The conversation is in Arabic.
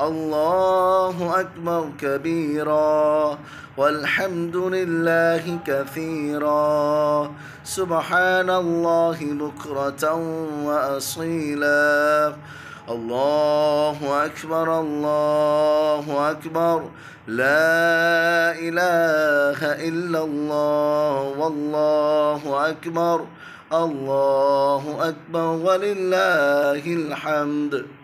الله أكبر كبيرا والحمد لله كثيرا سبحان الله بكرة وأصيلا الله أكبر الله أكبر لا إله إلا الله والله أكبر الله أكبر ولله الحمد